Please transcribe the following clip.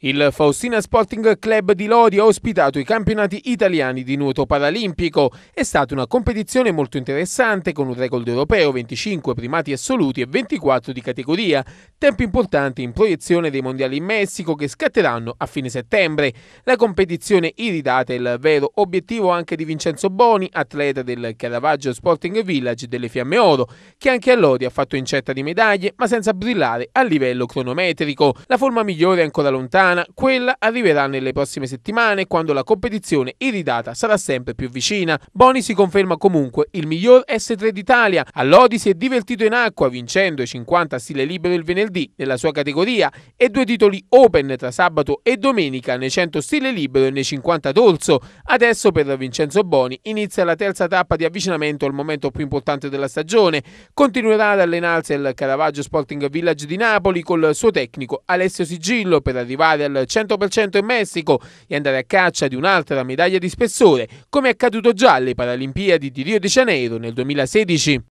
Il Faustina Sporting Club di Lodi ha ospitato i campionati italiani di nuoto paralimpico. È stata una competizione molto interessante con un record europeo, 25 primati assoluti e 24 di categoria. Tempi importanti in proiezione dei mondiali in Messico che scatteranno a fine settembre. La competizione iridata è il vero obiettivo anche di Vincenzo Boni, atleta del Caravaggio Sporting Village delle Fiamme Oro, che anche a Lodi ha fatto incetta di medaglie ma senza brillare a livello cronometrico. La forma migliore è ancora lontana italiana. Quella arriverà nelle prossime settimane, quando la competizione iridata sarà sempre più vicina. Boni si conferma comunque il miglior S3 d'Italia. All'Odi si è divertito in acqua, vincendo i 50 stile libero il venerdì nella sua categoria e due titoli open tra sabato e domenica nei 100 stile libero e nei 50 dorso. Adesso per Vincenzo Boni inizia la terza tappa di avvicinamento al momento più importante della stagione. Continuerà ad allenarsi al Caravaggio Sporting Village di Napoli col suo tecnico Alessio Sigillo per arrivare del 100% in Messico e andare a caccia di un'altra medaglia di spessore, come è accaduto già alle Paralimpiadi di Rio de Janeiro nel 2016.